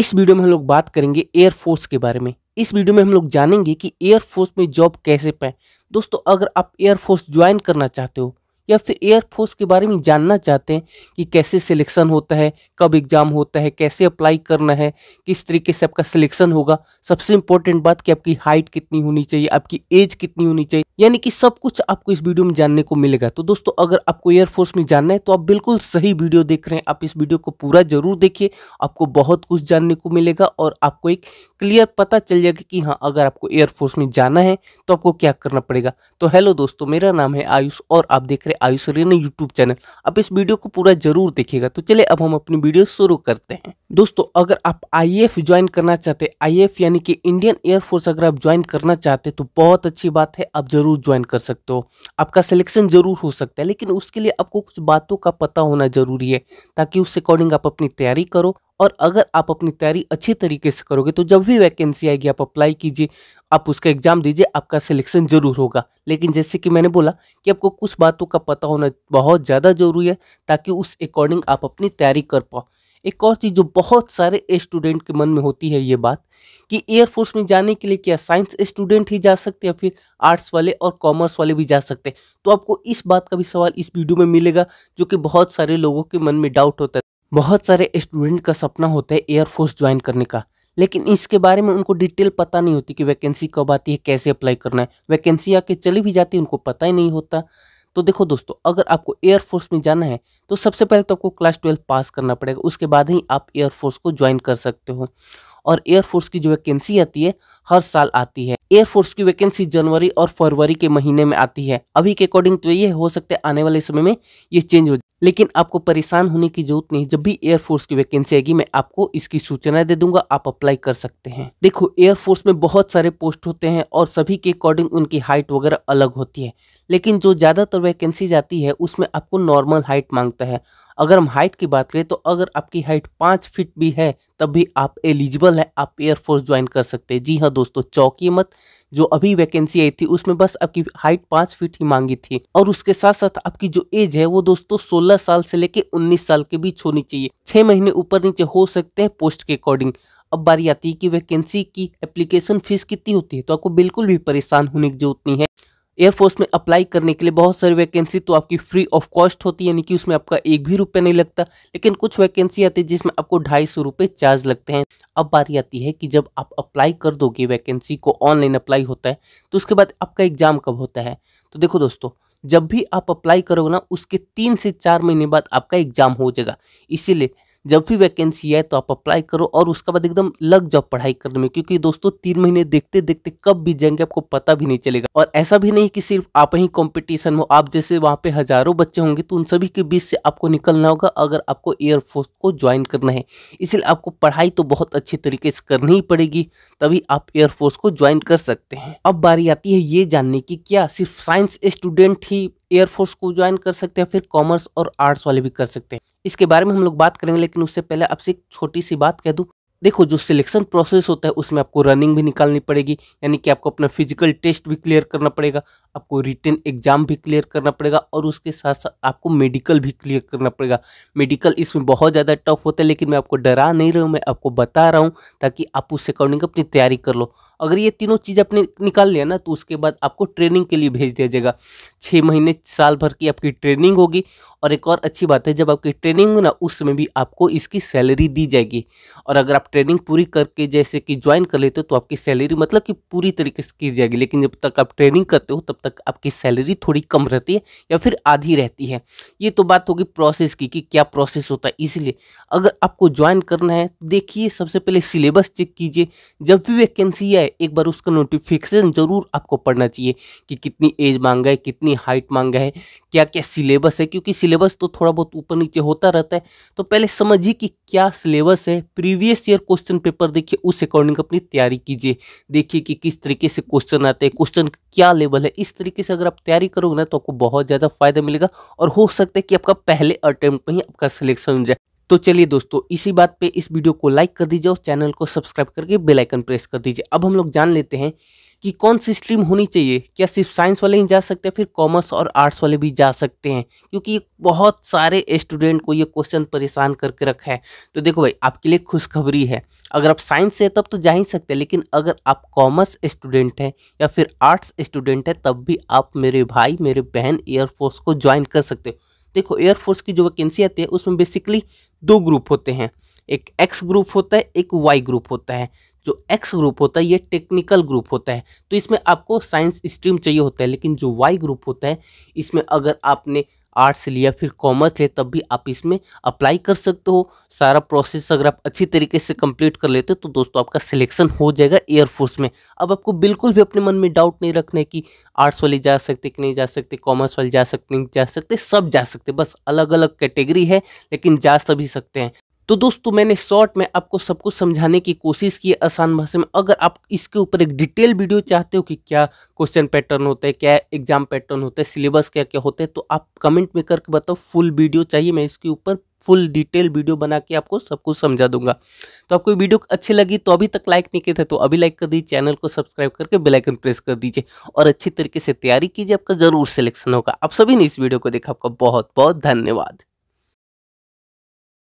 इस वीडियो में हम लोग बात करेंगे एयरफोर्स के बारे में इस वीडियो में हम लोग जानेंगे कि एयरफोर्स में जॉब कैसे पाए दोस्तों अगर आप एयरफोर्स ज्वाइन करना चाहते हो या फिर एयरफोर्स के बारे में जानना चाहते हैं कि कैसे सिलेक्शन होता है कब एग्ज़ाम होता है कैसे अप्लाई करना है किस तरीके से आपका सिलेक्शन होगा सबसे इंपॉर्टेंट बात कि आपकी हाइट कितनी होनी चाहिए आपकी एज कितनी होनी चाहिए यानी कि सब कुछ आपको इस वीडियो में जानने को मिलेगा तो दोस्तों अगर आपको एयरफोर्स में जानना है तो आप बिल्कुल सही वीडियो देख रहे हैं आप इस वीडियो को पूरा जरूर देखिए आपको बहुत कुछ जानने को मिलेगा और आपको एक क्लियर पता चल जाएगा कि हाँ अगर आपको एयरफोर्स में जाना है तो आपको क्या करना पड़ेगा तो हेलो दोस्तों मेरा नाम है आयुष और आप देख रहे आयुष रेना यूट्यूब चैनल आप इस वीडियो को पूरा जरूर देखिएगा तो चलिए अब हम अपनी वीडियो शुरू करते हैं दोस्तों अगर आप आई ज्वाइन करना चाहते हैं आई यानी कि इंडियन एयरफोर्स अगर आप ज्वाइन करना चाहते तो बहुत अच्छी बात है आप जरूर ज्वाइन कर सकते हो आपका सिलेक्शन जरूर हो सकता है लेकिन उसके लिए आपको कुछ बातों का पता होना जरूरी है ताकि उस अकॉर्डिंग आप अपनी तैयारी करो और अगर आप अपनी तैयारी अच्छी तरीके से करोगे तो जब भी वैकेंसी आएगी आप अप्लाई कीजिए आप उसका एग्ज़ाम दीजिए आपका सिलेक्शन ज़रूर होगा लेकिन जैसे कि मैंने बोला कि आपको कुछ बातों का पता होना बहुत ज़्यादा ज़रूरी है ताकि उस अकॉर्डिंग आप अपनी तैयारी कर पाओ एक और चीज़ जो बहुत सारे स्टूडेंट के मन में होती है ये बात कि एयरफोर्स में जाने के लिए क्या साइंस स्टूडेंट ही जा सकते हैं फिर आर्ट्स वाले और कॉमर्स वाले भी जा सकते हैं तो आपको इस बात का भी सवाल इस वीडियो में मिलेगा जो कि बहुत सारे लोगों के मन में डाउट होता है बहुत सारे स्टूडेंट का सपना होता है एयरफोर्स ज्वाइन करने का लेकिन इसके बारे में उनको डिटेल पता नहीं होती कि वैकेंसी कब आती है कैसे अप्लाई करना है वैकेंसी आके चली भी जाती है उनको पता ही नहीं होता तो देखो दोस्तों अगर आपको एयरफोर्स में जाना है तो सबसे पहले तो आपको क्लास ट्वेल्व पास करना पड़ेगा उसके बाद ही आप एयरफोर्स को ज्वाइन कर सकते हो और एयरफोर्स की जो वैकेंसी आती है हर साल आती है एयरफोर्स की वैकेंसी जनवरी और फरवरी के महीने में आती है अभी के अकॉर्डिंग तो ये हो सकता है आने वाले समय में ये चेंज हो जाए लेकिन आपको परेशान होने की जरूरत नहीं जब भी एयरफोर्स की वैकेंसी आएगी मैं आपको इसकी सूचना दे दूंगा आप अप्लाई कर सकते हैं देखो एयरफोर्स में बहुत सारे पोस्ट होते हैं और सभी के अकॉर्डिंग उनकी हाइट वगैरह अलग होती है लेकिन जो ज़्यादातर वैकेंसी जाती है उसमें आपको नॉर्मल हाइट मांगता है अगर हम हाइट की बात करें तो अगर आपकी हाइट पाँच फीट भी है तब भी आप एलिजिबल है आप एयरफोर्स ज्वाइन कर सकते हैं जी हाँ दोस्तों चौकी मत जो अभी वैकेंसी आई थी उसमें बस आपकी हाइट पाँच फीट ही मांगी थी और उसके साथ साथ आपकी जो एज है वो दोस्तों सोलह साल से लेके उन्नीस साल के बीच होनी चाहिए छः महीने ऊपर नीचे हो सकते हैं पोस्ट के अकॉर्डिंग अब बारी आती है कि वैकेंसी की एप्लीकेशन फीस कितनी होती है तो आपको बिल्कुल भी परेशान होने की जरूरत नहीं है एयरफोर्स में अप्लाई करने के लिए बहुत सारी वैकेंसी तो आपकी फ्री ऑफ कॉस्ट होती है यानी कि उसमें आपका एक भी रुपया नहीं लगता लेकिन कुछ वैकेंसी आती है जिसमें आपको ढाई सौ रुपये चार्ज लगते हैं अब बात यह आती है कि जब आप अप्लाई कर दोगे वैकेंसी को ऑनलाइन अप्लाई होता है तो उसके बाद आपका एग्जाम कब होता है तो देखो दोस्तों जब भी आप अप्लाई करोगे ना उसके तीन से चार महीने बाद आपका एग्जाम हो जाएगा इसीलिए जब भी वैकेंसी आए तो आप अप्लाई करो और उसके बाद एकदम लग जाओ पढ़ाई करने में क्योंकि दोस्तों तीन महीने देखते देखते कब भी जाएंगे आपको पता भी नहीं चलेगा और ऐसा भी नहीं कि सिर्फ आप ही कॉम्पिटिशन हो आप जैसे वहाँ पे हजारों बच्चे होंगे तो उन सभी के बीच से आपको निकलना होगा अगर आपको एयरफोर्स को ज्वाइन करना है इसलिए आपको पढ़ाई तो बहुत अच्छे तरीके से करनी ही पड़ेगी तभी आप एयरफोर्स को ज्वाइन कर सकते हैं अब बारी आती है ये जानने की क्या सिर्फ साइंस स्टूडेंट ही एयरफोर्स को ज्वाइन कर सकते हैं फिर कॉमर्स और आर्ट्स वाले भी कर सकते हैं इसके बारे में हम लोग बात करेंगे लेकिन उससे पहले आपसे एक छोटी सी बात कह दूँ देखो जो सिलेक्शन प्रोसेस होता है उसमें आपको रनिंग भी निकालनी पड़ेगी यानी कि आपको अपना फिजिकल टेस्ट भी क्लियर करना पड़ेगा आपको रिटर्न एग्जाम भी क्लियर करना पड़ेगा और उसके साथ साथ आपको मेडिकल भी क्लियर करना पड़ेगा मेडिकल इसमें बहुत ज़्यादा टफ होता है लेकिन मैं आपको डरा नहीं रहा हूँ मैं आपको बता रहा हूँ ताकि आप उस अकॉर्डिंग अपनी तैयारी कर लो अगर ये तीनों चीज़ आपने निकाल लिया ना तो उसके बाद आपको ट्रेनिंग के लिए भेज दिया जाएगा छः महीने साल भर की आपकी ट्रेनिंग होगी और एक और अच्छी बात है जब आपकी ट्रेनिंग हो ना उस समय भी आपको इसकी सैलरी दी जाएगी और अगर आप ट्रेनिंग पूरी करके जैसे कि ज्वाइन कर लेते हो तो आपकी सैलरी मतलब कि पूरी तरीके से की जाएगी लेकिन जब तक आप ट्रेनिंग करते हो तब तक आपकी सैलरी थोड़ी कम रहती है या फिर आधी रहती है ये तो बात होगी प्रोसेस की कि क्या प्रोसेस होता है इसलिए अगर आपको ज्वाइन करना है देखिए सबसे पहले सिलेबस चेक कीजिए जब भी वैकेंसी आए एक बार उसका नोटिफिकेशन ज़रूर आपको पढ़ना चाहिए कि कितनी एज मांगा है कितनी हाइट मांगा है क्या क्या सिलेबस है क्योंकि सिलेबस तो थोड़ा बहुत ऊपर नीचे होता रहता है तो पहले समझिए कि क्या सिलेबस है प्रीवियस ईयर क्वेश्चन पेपर देखिए उस अकॉर्डिंग अपनी तैयारी कीजिए देखिए कि किस तरीके से क्वेश्चन आते हैं क्वेश्चन क्या लेवल है इस तरीके से अगर आप तैयारी करोगे ना तो आपको बहुत ज़्यादा फायदा मिलेगा और हो सकता है कि आपका पहले अटैम्प्ट में ही आपका सिलेक्शन हो जाए तो चलिए दोस्तों इसी बात पे इस वीडियो को लाइक कर दीजिए और चैनल को सब्सक्राइब करके बेलाइकन प्रेस कर दीजिए अब हम लोग जान लेते हैं कि कौन सी स्ट्रीम होनी चाहिए क्या सिर्फ साइंस वाले ही जा सकते हैं फिर कॉमर्स और आर्ट्स वाले भी जा सकते हैं क्योंकि बहुत सारे स्टूडेंट को ये क्वेश्चन परेशान करके रखा है तो देखो भाई आपके लिए खुशखबरी है अगर आप साइंस से तब तो जा ही सकते हैं लेकिन अगर आप कॉमर्स स्टूडेंट हैं या फिर आर्ट्स स्टूडेंट हैं तब भी आप मेरे भाई मेरे बहन एयरफोर्स को ज्वाइन कर सकते हो देखो एयरफोर्स की जो वैकेंसी आती है उसमें बेसिकली दो ग्रुप होते हैं एक एक्स ग्रुप होता है एक वाई ग्रुप होता है जो एक्स ग्रुप होता है ये टेक्निकल ग्रुप होता है तो इसमें आपको साइंस स्ट्रीम चाहिए होता है लेकिन जो वाई ग्रुप होता है इसमें अगर आपने आर्ट्स लिया फिर कॉमर्स लिया तब भी आप इसमें अप्लाई कर सकते हो सारा प्रोसेस अगर आप अच्छी तरीके से कंप्लीट कर लेते हो तो दोस्तों आपका सिलेक्शन हो जाएगा एयरफोर्स में अब आपको बिल्कुल भी अपने मन में डाउट नहीं रखना है कि आर्ट्स वाले जा सकते कि नहीं जा सकते कॉमर्स वाले जा सकते नहीं जा सकते सब जा सकते बस अलग अलग कैटेगरी है लेकिन जा सभी सकते हैं तो दोस्तों मैंने शॉर्ट में आपको सब कुछ समझाने की कोशिश की आसान भाषा में अगर आप इसके ऊपर एक डिटेल वीडियो चाहते हो कि क्या क्वेश्चन पैटर्न होता है क्या एग्जाम पैटर्न होता है सिलेबस क्या क्या होता है तो आप कमेंट में करके बताओ फुल वीडियो चाहिए मैं इसके ऊपर फुल डिटेल वीडियो बना के आपको सब कुछ समझा दूंगा तो आपको वीडियो अच्छी लगी तो अभी तक लाइक नहीं किया था तो अभी लाइक कर दीजिए चैनल को सब्सक्राइब करके बेल आइकन प्रेस कर दीजिए और अच्छी तरीके से तैयारी कीजिए आपका ज़रूर सिलेक्शन होगा आप सभी ने इस वीडियो को देखा आपका बहुत बहुत धन्यवाद